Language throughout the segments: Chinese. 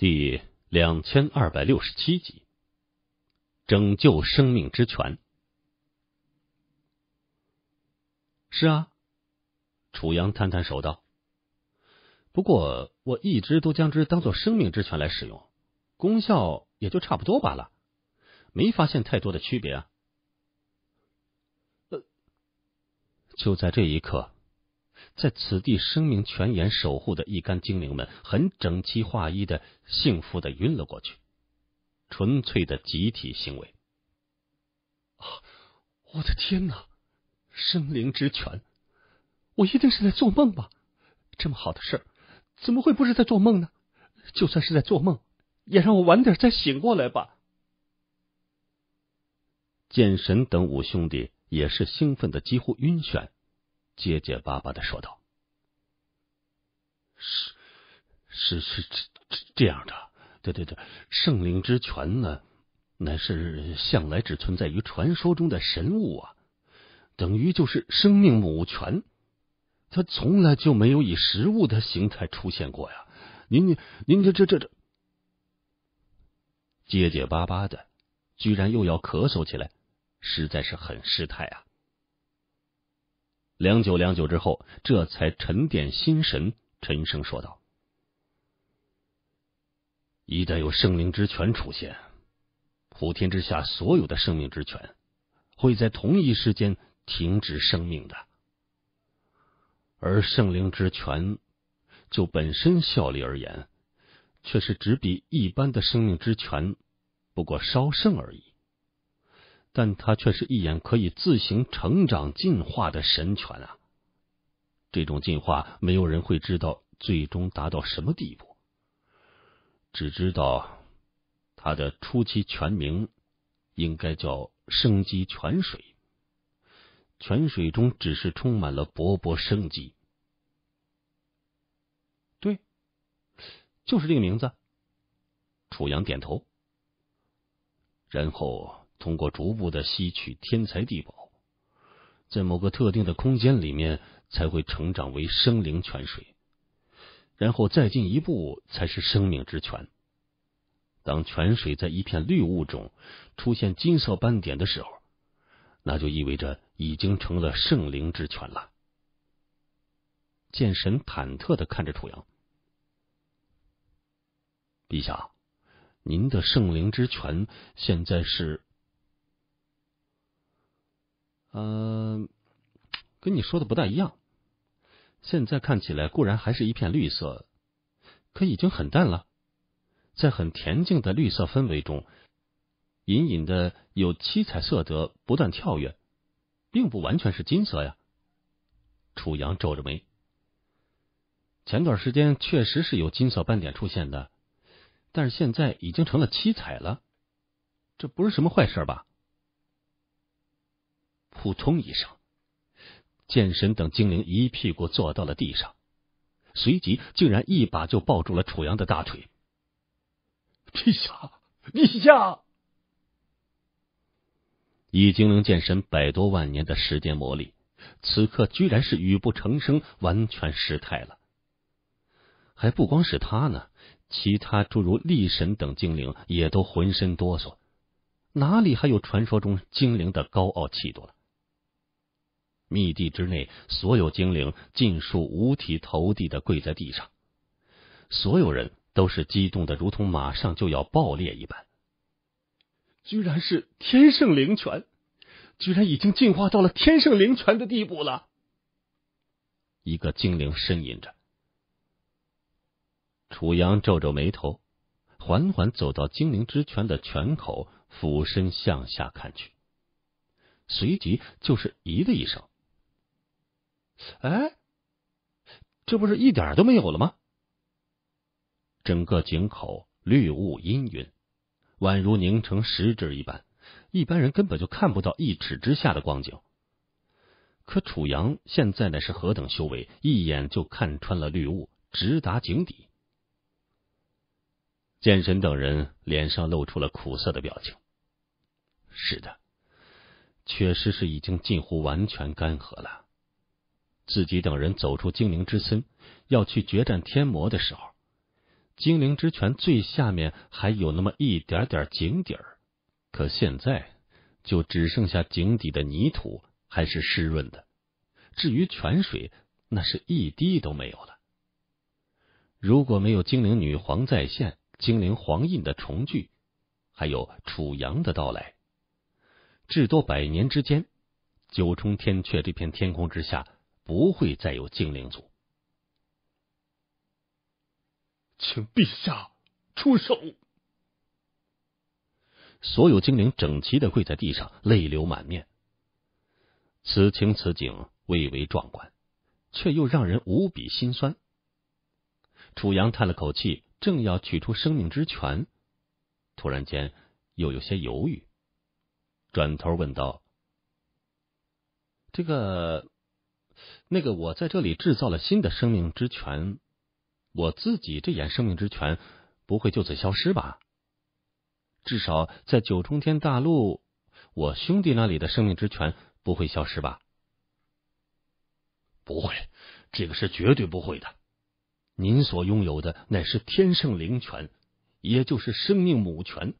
第两千二百六十七集，拯救生命之泉。是啊，楚阳摊摊手道，不过我一直都将之当做生命之泉来使用，功效也就差不多罢了，没发现太多的区别啊。呃，就在这一刻。在此地生命泉眼守护的一干精灵们，很整齐划一的幸福的晕了过去，纯粹的集体行为。啊！我的天哪！生灵之泉，我一定是在做梦吧？这么好的事儿，怎么会不是在做梦呢？就算是在做梦，也让我晚点再醒过来吧。剑神等五兄弟也是兴奋的几乎晕眩。结结巴巴的说道：“是是是这这这样的，对对对，圣灵之泉呢，乃是向来只存在于传说中的神物啊，等于就是生命母泉，它从来就没有以实物的形态出现过呀！您您您这这这这……结结巴巴的，居然又要咳嗽起来，实在是很失态啊！”良久，良久之后，这才沉淀心神，沉声说道：“一旦有圣灵之泉出现，普天之下所有的生命之泉会在同一时间停止生命的；而圣灵之泉就本身效力而言，却是只比一般的生命之泉不过稍胜而已。”但它却是一眼可以自行成长进化的神泉啊！这种进化没有人会知道最终达到什么地步，只知道它的初期全名应该叫生机泉水。泉水中只是充满了勃勃生机。对，就是这个名字。楚阳点头，然后。通过逐步的吸取天才地宝，在某个特定的空间里面，才会成长为生灵泉水，然后再进一步才是生命之泉。当泉水在一片绿雾中出现金色斑点的时候，那就意味着已经成了圣灵之泉了。剑神忐忑的看着楚阳，陛下，您的圣灵之泉现在是。嗯，跟你说的不大一样。现在看起来固然还是一片绿色，可已经很淡了。在很恬静的绿色氛围中，隐隐的有七彩色泽不断跳跃，并不完全是金色呀。楚阳皱着眉。前段时间确实是有金色斑点出现的，但是现在已经成了七彩了。这不是什么坏事吧？扑通一声，剑神等精灵一屁股坐到了地上，随即竟然一把就抱住了楚阳的大腿。陛下，陛下！以精灵剑神百多万年的时间磨砺，此刻居然是语不成声，完全失态了。还不光是他呢，其他诸如力神等精灵也都浑身哆嗦，哪里还有传说中精灵的高傲气度了？密地之内，所有精灵尽数五体投地的跪在地上，所有人都是激动的，如同马上就要爆裂一般。居然是天圣灵泉，居然已经进化到了天圣灵泉的地步了。一个精灵呻吟着。楚阳皱皱眉头，缓缓走到精灵之泉的泉口，俯身向下看去，随即就是“咦”的一声。哎，这不是一点都没有了吗？整个井口绿雾阴云，宛如凝成实质一般，一般人根本就看不到一尺之下的光景。可楚阳现在乃是何等修为，一眼就看穿了绿雾，直达井底。剑神等人脸上露出了苦涩的表情。是的，确实是已经近乎完全干涸了。自己等人走出精灵之森，要去决战天魔的时候，精灵之泉最下面还有那么一点点井底儿，可现在就只剩下井底的泥土还是湿润的。至于泉水，那是一滴都没有了。如果没有精灵女皇再现、精灵黄印的重聚，还有楚阳的到来，至多百年之间，九重天阙这片天空之下。不会再有精灵族，请陛下出手。所有精灵整齐的跪在地上，泪流满面。此情此景，蔚为壮观，却又让人无比心酸。楚阳叹了口气，正要取出生命之泉，突然间又有些犹豫，转头问道：“这个？”那个，我在这里制造了新的生命之泉，我自己这眼生命之泉不会就此消失吧？至少在九重天大陆，我兄弟那里的生命之泉不会消失吧？不会，这个是绝对不会的。您所拥有的乃是天圣灵泉，也就是生命母泉，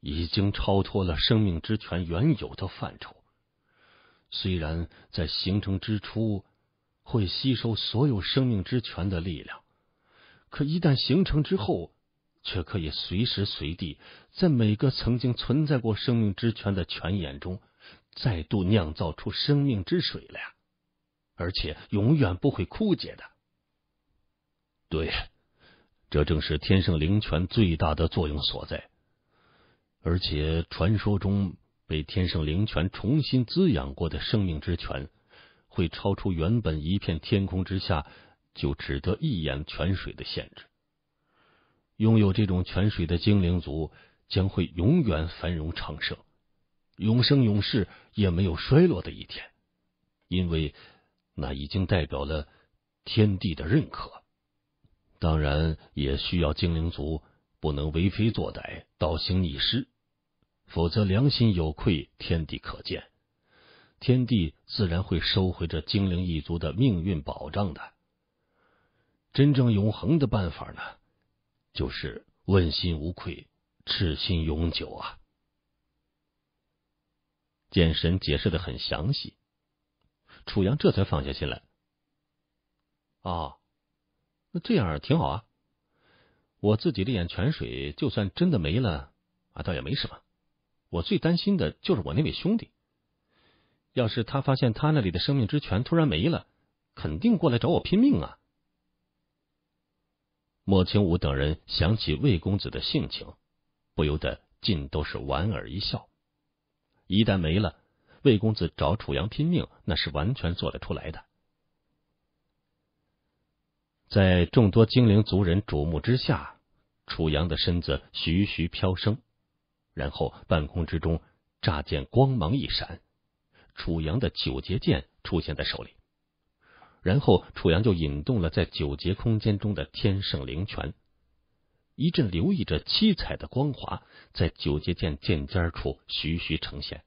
已经超脱了生命之泉原有的范畴。虽然在形成之初会吸收所有生命之泉的力量，可一旦形成之后，却可以随时随地在每个曾经存在过生命之泉的泉眼中，再度酿造出生命之水来，呀！而且永远不会枯竭的。对，这正是天圣灵泉最大的作用所在，而且传说中。被天圣灵泉重新滋养过的生命之泉，会超出原本一片天空之下就只得一眼泉水的限制。拥有这种泉水的精灵族，将会永远繁荣昌盛，永生永世也没有衰落的一天，因为那已经代表了天地的认可。当然，也需要精灵族不能为非作歹，倒行逆施。否则良心有愧，天地可见，天地自然会收回这精灵一族的命运保障的。真正永恒的办法呢，就是问心无愧，赤心永久啊。剑神解释的很详细，楚阳这才放下心来。哦，那这样挺好啊！我自己的眼泉水就算真的没了，啊，倒也没什么。我最担心的就是我那位兄弟，要是他发现他那里的生命之泉突然没了，肯定过来找我拼命啊！莫清武等人想起魏公子的性情，不由得尽都是莞尔一笑。一旦没了，魏公子找楚阳拼命，那是完全做得出来的。在众多精灵族人瞩目之下，楚阳的身子徐徐飘升。然后，半空之中乍见光芒一闪，楚阳的九节剑出现在手里。然后，楚阳就引动了在九节空间中的天圣灵泉，一阵留意着七彩的光华在九节剑剑尖处徐徐呈现，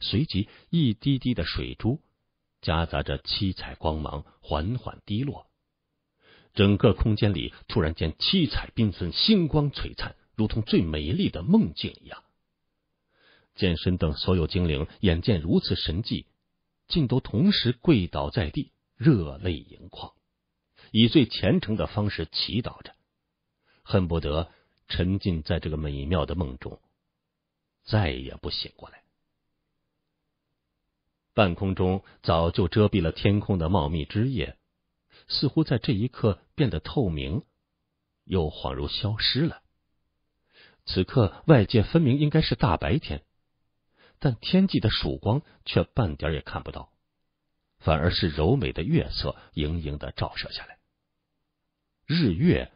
随即一滴滴的水珠夹杂着七彩光芒缓缓滴落，整个空间里突然间七彩缤纷，星光璀璨。如同最美丽的梦境一样，剑神等所有精灵眼见如此神迹，竟都同时跪倒在地，热泪盈眶，以最虔诚的方式祈祷着，恨不得沉浸在这个美妙的梦中，再也不醒过来。半空中早就遮蔽了天空的茂密枝叶，似乎在这一刻变得透明，又恍如消失了。此刻外界分明应该是大白天，但天际的曙光却半点也看不到，反而是柔美的月色盈盈的照射下来。日月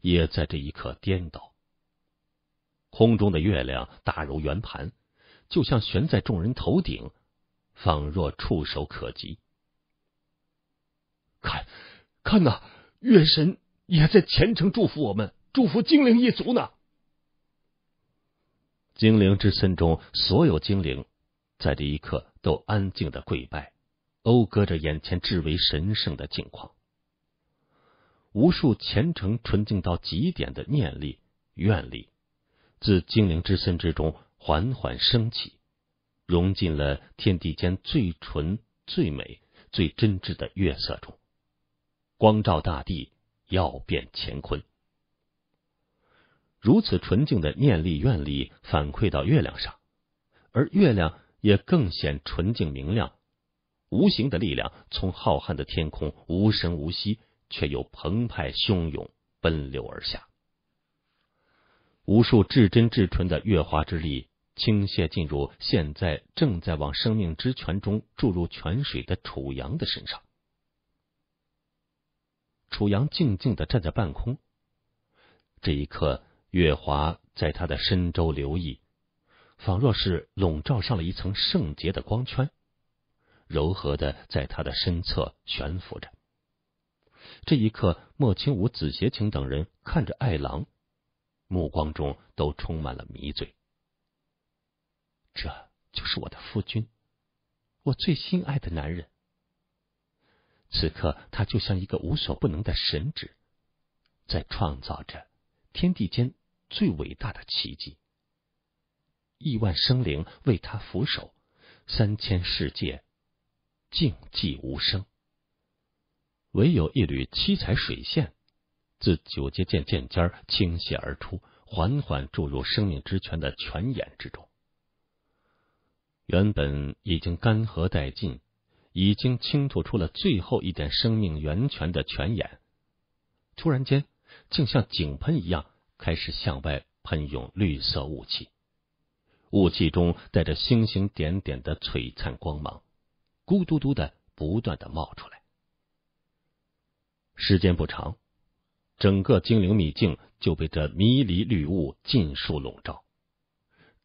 也在这一刻颠倒，空中的月亮大如圆盘，就像悬在众人头顶，仿若触手可及。看，看呐，月神也在虔诚祝福我们，祝福精灵一族呢。精灵之森中，所有精灵在这一刻都安静的跪拜，讴歌着眼前至为神圣的境况。无数虔诚、纯净到极点的念力、愿力，自精灵之森之中缓缓升起，融进了天地间最纯、最美、最真挚的月色中，光照大地，耀遍乾坤。如此纯净的念力、愿力反馈到月亮上，而月亮也更显纯净明亮。无形的力量从浩瀚的天空无声无息，却又澎湃汹涌奔流而下。无数至真至纯的月华之力倾泻进入现在正在往生命之泉中注入泉水的楚阳的身上。楚阳静静的站在半空，这一刻。月华在他的身周留意，仿若是笼罩上了一层圣洁的光圈，柔和的在他的身侧悬浮着。这一刻，莫清武、紫邪情等人看着爱郎，目光中都充满了迷醉。这就是我的夫君，我最心爱的男人。此刻，他就像一个无所不能的神祇，在创造着天地间。最伟大的奇迹，亿万生灵为他俯首，三千世界静寂无声，唯有一缕七彩水线自九节剑剑尖倾泻而出，缓缓注入生命之泉的泉眼之中。原本已经干涸殆尽、已经倾吐出了最后一点生命源泉的泉眼，突然间竟像井喷一样。开始向外喷涌绿色雾气，雾气中带着星星点点的璀璨光芒，咕嘟嘟的不断的冒出来。时间不长，整个精灵秘境就被这迷离绿雾尽数笼罩，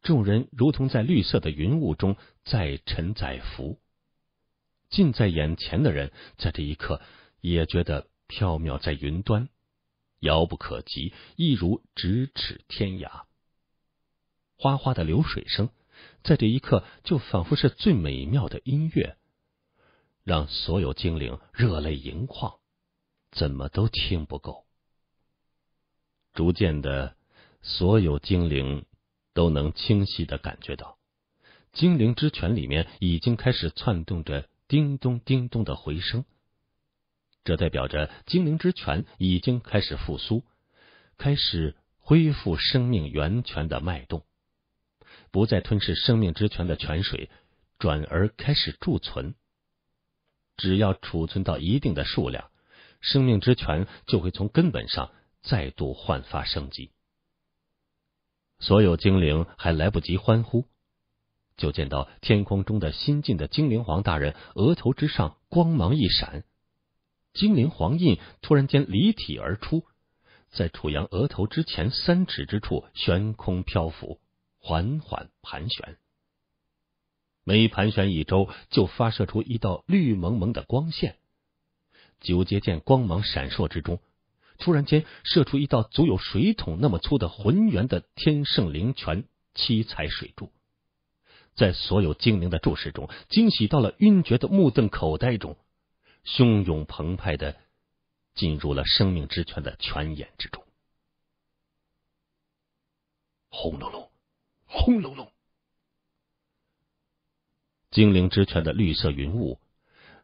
众人如同在绿色的云雾中载沉载浮，近在眼前的人在这一刻也觉得飘渺在云端。遥不可及，一如咫尺天涯。哗哗的流水声，在这一刻就仿佛是最美妙的音乐，让所有精灵热泪盈眶，怎么都听不够。逐渐的，所有精灵都能清晰的感觉到，精灵之泉里面已经开始窜动着叮咚叮咚的回声。这代表着精灵之泉已经开始复苏，开始恢复生命源泉的脉动，不再吞噬生命之泉的泉水，转而开始贮存。只要储存到一定的数量，生命之泉就会从根本上再度焕发生机。所有精灵还来不及欢呼，就见到天空中的新晋的精灵皇大人额头之上光芒一闪。精灵黄印突然间离体而出，在楚阳额头之前三尺之处悬空漂浮，缓缓盘旋。每盘旋一周，就发射出一道绿蒙蒙的光线。九节剑光芒闪烁之中，突然间射出一道足有水桶那么粗的浑圆的天圣灵泉七彩水柱，在所有精灵的注视中，惊喜到了晕厥的目瞪口呆中。汹涌澎湃的进入了生命之泉的泉眼之中。轰隆隆，轰隆隆！精灵之泉的绿色云雾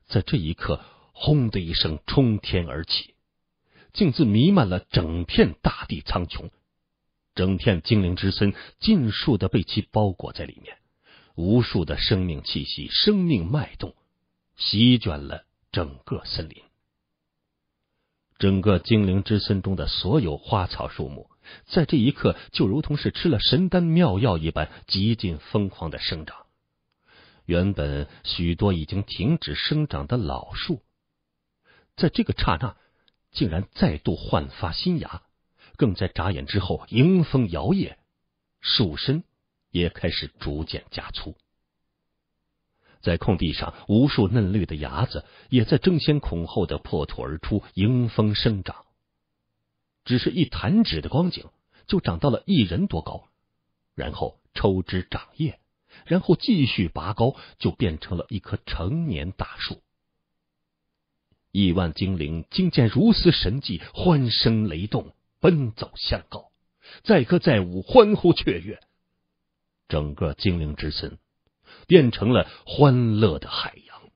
在这一刻轰的一声冲天而起，竟自弥漫了整片大地苍穹，整片精灵之森尽数的被其包裹在里面，无数的生命气息、生命脉动席卷了。整个森林，整个精灵之森中的所有花草树木，在这一刻就如同是吃了神丹妙药一般，极尽疯狂的生长。原本许多已经停止生长的老树，在这个刹那竟然再度焕发新芽，更在眨眼之后迎风摇曳，树身也开始逐渐加粗。在空地上，无数嫩绿的芽子也在争先恐后的破土而出，迎风生长。只是一弹指的光景，就长到了一人多高，然后抽枝长叶，然后继续拔高，就变成了一棵成年大树。亿万精灵惊见如此神迹，欢声雷动，奔走相告，载歌载舞，欢呼雀跃，整个精灵之森。变成了欢乐的海洋。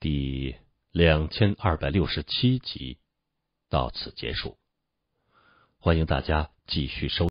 第两千二百六十七集到此结束，欢迎大家继续收。